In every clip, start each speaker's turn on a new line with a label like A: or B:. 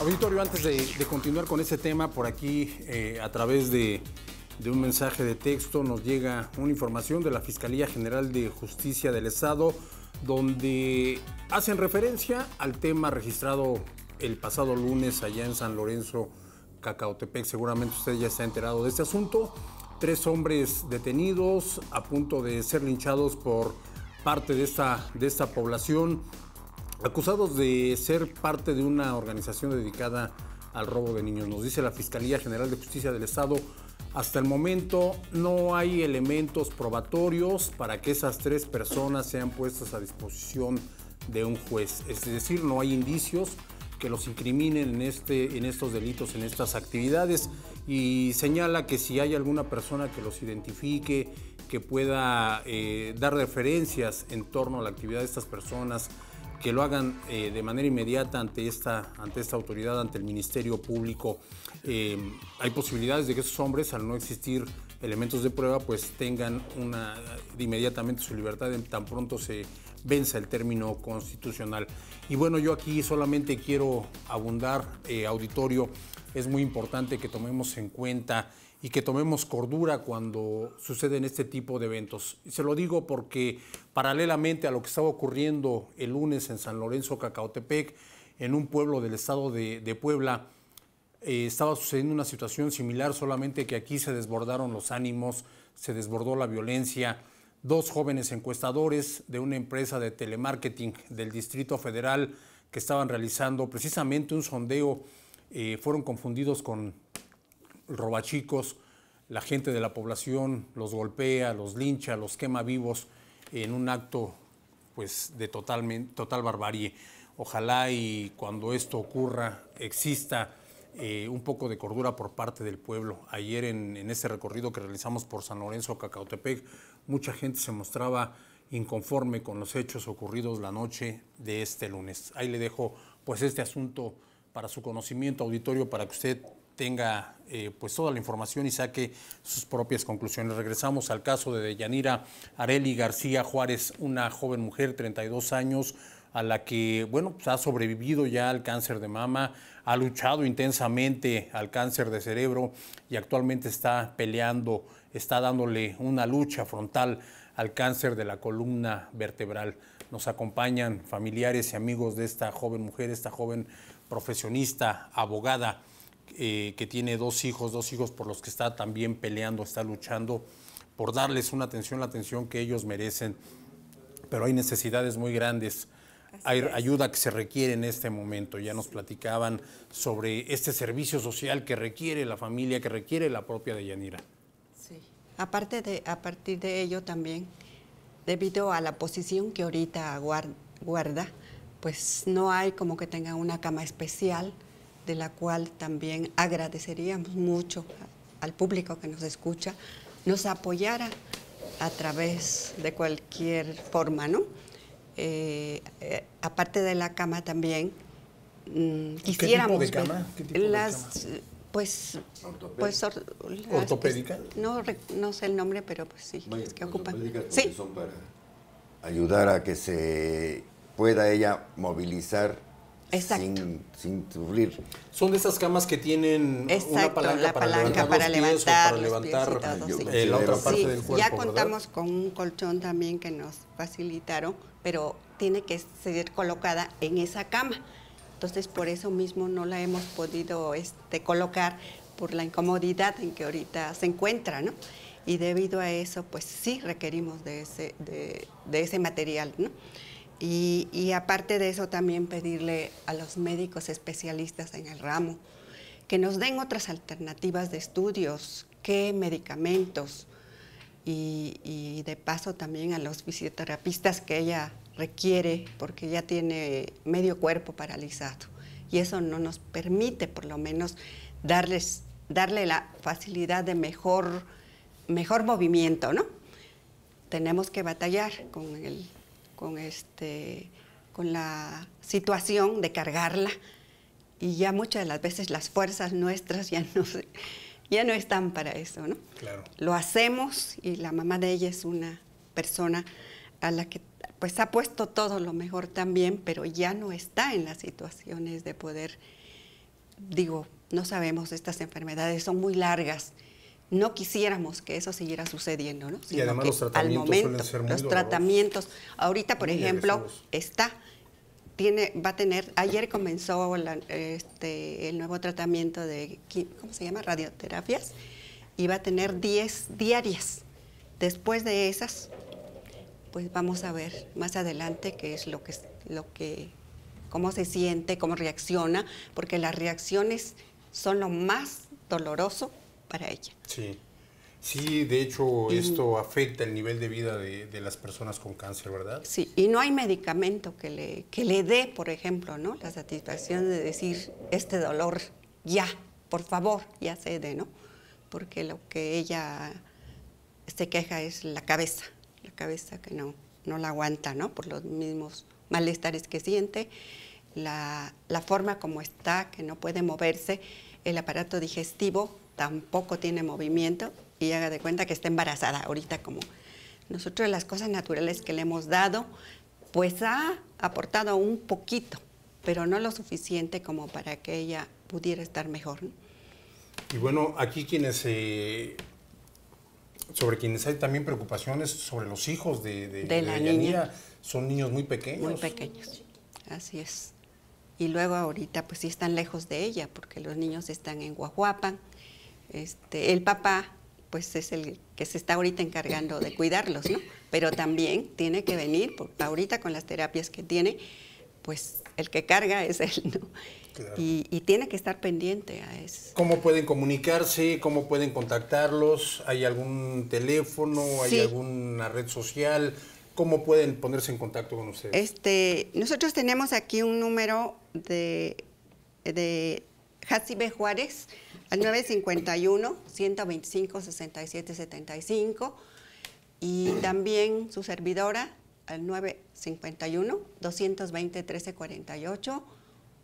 A: Auditorio, antes de, continuar con ese tema, por aquí eh, a través de, un mensaje de texto nos llega una información de la Fiscalía General de Justicia del Estado donde hacen referencia al tema registrado el pasado lunes allá en San Lorenzo, Cacautepec. Seguramente usted ya está enterado de este asunto. Tres hombres detenidos a punto de ser linchados por parte de esta, de esta población acusados de ser parte de una organización dedicada al robo de niños. Nos dice la Fiscalía General de Justicia del Estado, hasta el momento no hay elementos probatorios para que esas tres personas sean puestas a disposición de un juez. Es decir, no hay indicios que los incriminen en, este, en estos delitos, en estas actividades, y señala que si hay alguna persona que los identifique, que pueda eh, dar referencias en torno a la actividad de estas personas, que lo hagan eh, de manera inmediata ante esta, ante esta autoridad, ante el Ministerio Público. Eh, hay posibilidades de que esos hombres, al no existir elementos de prueba, pues tengan una, inmediatamente su libertad tan pronto se venza el término constitucional. Y bueno, yo aquí solamente quiero abundar, eh, auditorio, es muy importante que tomemos en cuenta y que tomemos cordura cuando suceden este tipo de eventos. se lo digo porque paralelamente a lo que estaba ocurriendo el lunes en San Lorenzo Cacautepec, en un pueblo del estado de, Puebla, eh, estaba sucediendo una situación similar, solamente que aquí se desbordaron los ánimos, se desbordó la violencia. Dos jóvenes encuestadores de una empresa de telemarketing del Distrito Federal que estaban realizando precisamente un sondeo eh, fueron confundidos con robachicos, la gente de la población los golpea, los lincha, los quema vivos en un acto pues, de total, total barbarie. Ojalá y cuando esto ocurra exista eh, un poco de cordura por parte del pueblo. Ayer en, este recorrido que realizamos por San Lorenzo, Cacautepec, mucha gente se mostraba inconforme con los hechos ocurridos la noche de este lunes. Ahí le dejo pues este asunto para su conocimiento auditorio, para que usted tenga eh, pues toda la información y saque sus propias conclusiones. Regresamos al caso de Deyanira Areli García Juárez, una joven mujer, 32 años, a la que, bueno, pues ha sobrevivido ya al cáncer de mama, ha luchado intensamente al cáncer de cerebro y actualmente está peleando, está dándole una lucha frontal al cáncer de la columna vertebral. Nos acompañan familiares y amigos de esta joven mujer, esta joven profesionista, abogada eh, que tiene dos hijos, dos hijos por los que está también peleando, está luchando por darles una atención, la atención que ellos merecen. Pero hay necesidades muy grandes. hay ayuda que se requiere en este momento. Ya nos platicaban sobre este servicio social que requiere la familia, que requiere la propia Deyanira.
B: Sí. Aparte de, a partir de ello también, debido a la posición que ahorita guarda, pues no hay como que tenga una cama especial de la cual también agradeceríamos mucho al público que nos escucha, nos apoyara a través de cualquier forma, ¿no? Eh, eh, aparte de la cama también, mm, quisiéramos ¿Qué cama? las, pues, ortopédica. Pues, no, sé el nombre, pero pues sí, es que ocupan. Sí. Son para
C: ayudar a que se pueda ella movilizar Exacto. Sin, sufrir.
A: Son de esas camas que tienen una palanca, para, levantar los pies para levantar la otra parte Ya contamos
B: con un colchón también que nos facilitaron, pero tiene que ser colocada en esa cama. Entonces, por eso mismo no la hemos podido este, colocar por la incomodidad en que ahorita se encuentra, ¿no? Y debido a eso, pues sí requerimos de ese, de ese material, ¿no? Y, aparte de eso, también pedirle a los médicos especialistas en el ramo que nos den otras alternativas de estudios, qué medicamentos, y, de paso también a los fisioterapistas que ella requiere, porque ya tiene medio cuerpo paralizado. Y eso no nos permite, por lo menos, darles, darle la facilidad de mejor, mejor movimiento, ¿no? Tenemos que batallar con el con, este, con la situación de cargarla y ya muchas de las veces las fuerzas nuestras ya no, ya no están para eso, ¿no? Lo hacemos y la mamá de ella es una persona a la que pues ha puesto todo lo mejor también, pero ya no está en las situaciones de poder, digo, no sabemos, estas enfermedades son muy largas no quisiéramos que eso siguiera sucediendo, ¿no? Sino y además que los tratamientos al momento, los tratamientos. Ahorita, por ejemplo, está tiene, va a tener, ayer comenzó este, el nuevo tratamiento de, ¿cómo se llama? Radioterapias, y va a tener 10 diarias. Después de esas, pues vamos a ver más adelante qué es lo que, lo que, cómo se siente, cómo reacciona, porque las reacciones son lo más doloroso para ella.
A: Sí, sí, de hecho esto afecta el nivel de vida de, de, las personas con cáncer, ¿verdad?
B: Sí, y no hay medicamento que le, que le dé, por ejemplo, ¿no? la satisfacción de decir, este dolor, ya, por favor, ya se cede, ¿no? Porque lo que ella se queja es la cabeza, la cabeza que no, no la aguanta, ¿no? Por los mismos malestares que siente, la, la forma como está, que no puede moverse, el aparato digestivo tampoco tiene movimiento y haga de cuenta que está embarazada ahorita como nosotros las cosas naturales que le hemos dado, pues ha aportado un poquito, pero no lo suficiente como para que ella pudiera estar mejor.
A: Y bueno, aquí quienes eh, sobre quienes hay también preocupaciones sobre los hijos de, la son niños muy pequeños. Muy pequeños,
B: así es. Y luego ahorita pues sí están lejos de ella, porque los niños están en Guajuapan, este, el papá pues es el que se está ahorita encargando de cuidarlos, ¿no? Pero también tiene que venir, porque ahorita con las terapias que tiene, pues el que carga es él, ¿no? Y, tiene que estar pendiente a eso.
A: ¿Cómo pueden comunicarse? ¿Cómo pueden contactarlos? ¿Hay algún teléfono? ¿Hay alguna red social? ¿Cómo pueden ponerse en contacto con ustedes?
B: Este, nosotros tenemos aquí un número de Jacibe Juárez al 951-125-6775 y también su servidora al 951-220-1348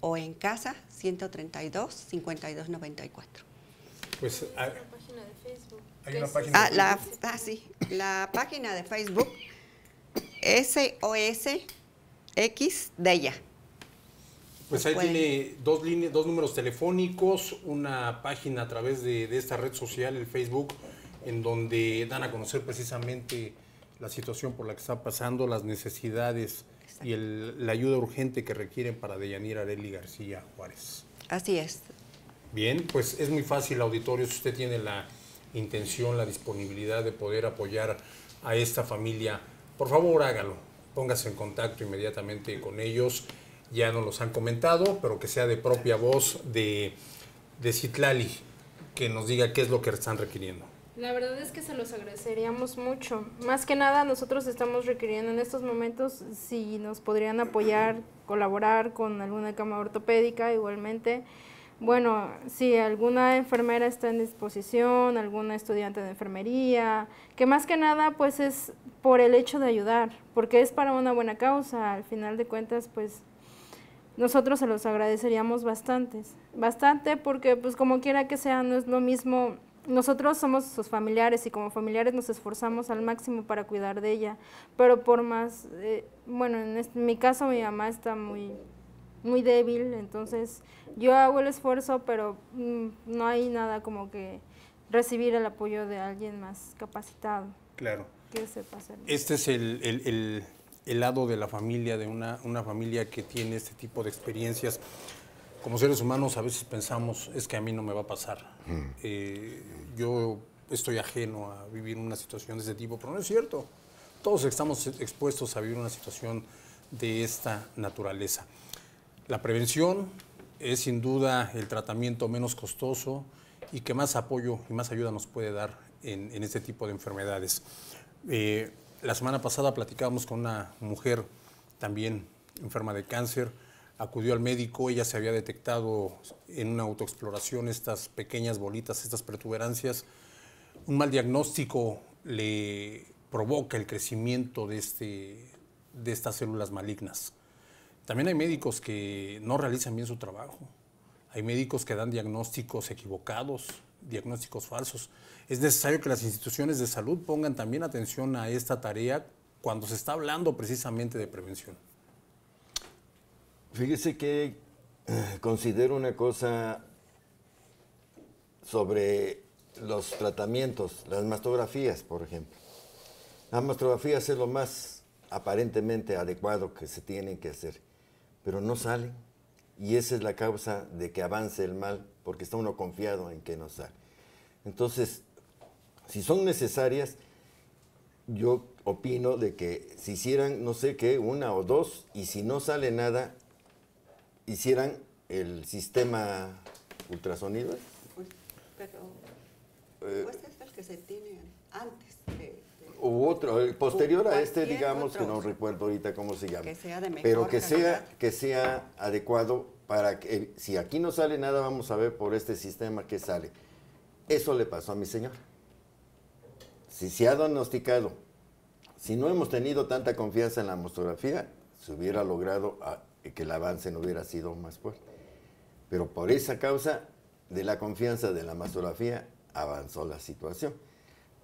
B: o en casa 132-5294.
A: Pues ah, hay, una página de Facebook. Ah, la,
B: ah, sí, la página de Facebook SOS X de ella.
A: Pues ahí tiene dos, líneas, dos números telefónicos, una página a través de, esta red social, el Facebook, en donde dan a conocer precisamente la situación por la que está pasando, las necesidades y la ayuda urgente que requieren para Deyanira Areli García Juárez. Así es. Bien, pues es muy fácil, auditorio, si usted tiene la intención, la disponibilidad de poder apoyar a esta familia, por favor hágalo, póngase en contacto inmediatamente con ellos ya nos los han comentado, pero que sea de propia voz de, de Citlali, que nos diga qué es lo que están requiriendo.
B: La verdad es que se los agradeceríamos mucho. Más que nada nosotros estamos requiriendo en estos momentos si nos podrían apoyar, colaborar con alguna cama ortopédica igualmente. Bueno, si alguna enfermera está en disposición, alguna estudiante de enfermería, que más que nada pues es por el hecho de ayudar, porque es para una buena causa. Al final de cuentas pues nosotros se los agradeceríamos bastante, bastante porque pues como quiera que sea, no es lo mismo, nosotros somos sus familiares y como familiares nos esforzamos al máximo para cuidar de ella, pero por más, eh, bueno, en, mi caso mi mamá está muy, muy débil, entonces yo hago el esfuerzo, pero mm, no hay nada como que recibir el apoyo de alguien más
A: capacitado. Claro. Que sepa Este es el el lado de la familia, de una, familia que tiene este tipo de experiencias. Como seres humanos a veces pensamos, es que a mí no me va a pasar. Mm. Eh, yo estoy ajeno a vivir una situación de este tipo, pero no es cierto. Todos estamos expuestos a vivir una situación de esta naturaleza. La prevención es sin duda el tratamiento menos costoso y que más apoyo y más ayuda nos puede dar en, en este tipo de enfermedades. Eh, la semana pasada platicábamos con una mujer también enferma de cáncer, acudió al médico, ella se había detectado en una autoexploración estas pequeñas bolitas, estas protuberancias. Un mal diagnóstico le provoca el crecimiento de, este, de estas células malignas. También hay médicos que no realizan bien su trabajo. Hay médicos que dan diagnósticos equivocados, diagnósticos falsos. Es necesario que las instituciones de salud pongan también atención a esta tarea cuando se está hablando precisamente de prevención. Fíjese que eh, considero una cosa
C: sobre los tratamientos, las mastografías, por ejemplo. Las mastografías es lo más aparentemente adecuado que se tienen que hacer, pero no salen. Y esa es la causa de que avance el mal, porque está uno confiado en que no sale. Entonces, si son necesarias, yo opino de que si hicieran, no sé qué, una o dos, y si no sale nada, hicieran el sistema ultrasonido.
B: Pues, pero, eh, pues, es el que se tiene antes.
C: O otro, posterior a este, digamos, que no recuerdo ahorita cómo se llama.
B: Pero que sea,
C: que sea adecuado para que, eh, si aquí no sale nada, vamos a ver por este sistema que sale. Eso le pasó a mi señora. Si se ha diagnosticado, si no hemos tenido tanta confianza en la mastografía, se hubiera logrado ah, que el avance no hubiera sido más fuerte. Pero por esa causa de la confianza de la mastografía avanzó la situación.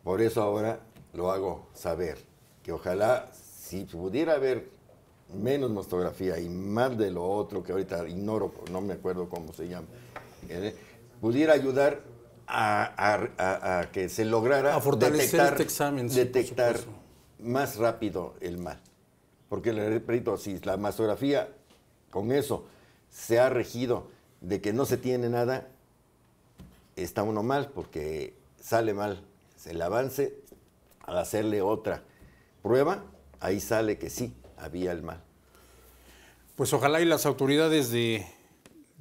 C: Por eso ahora lo hago saber, que ojalá si pudiera haber menos mastografía y más de lo otro que ahorita ignoro, no me acuerdo cómo se llama, eh, pudiera ayudar a, que se lograra este detectar, detectar más rápido el mal. Porque le repito, si la mastografía con eso se ha regido de que no se tiene nada, está uno mal porque sale mal el avance al hacerle otra prueba, ahí sale que sí, había el mal.
A: Pues ojalá y las autoridades de,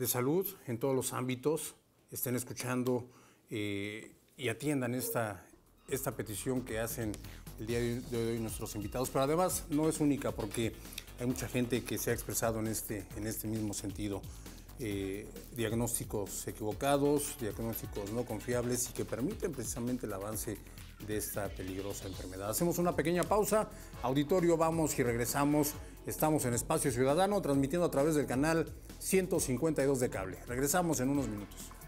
A: salud en todos los ámbitos estén escuchando eh, y atiendan esta, esta petición que hacen el día de hoy nuestros invitados. Pero además no es única porque hay mucha gente que se ha expresado en este, en este mismo sentido. Eh, diagnósticos equivocados, diagnósticos no confiables y que permiten precisamente el avance de esta peligrosa enfermedad. Hacemos una pequeña pausa, auditorio, vamos y regresamos. Estamos en Espacio Ciudadano, transmitiendo a través del canal 152 de cable. Regresamos en unos minutos.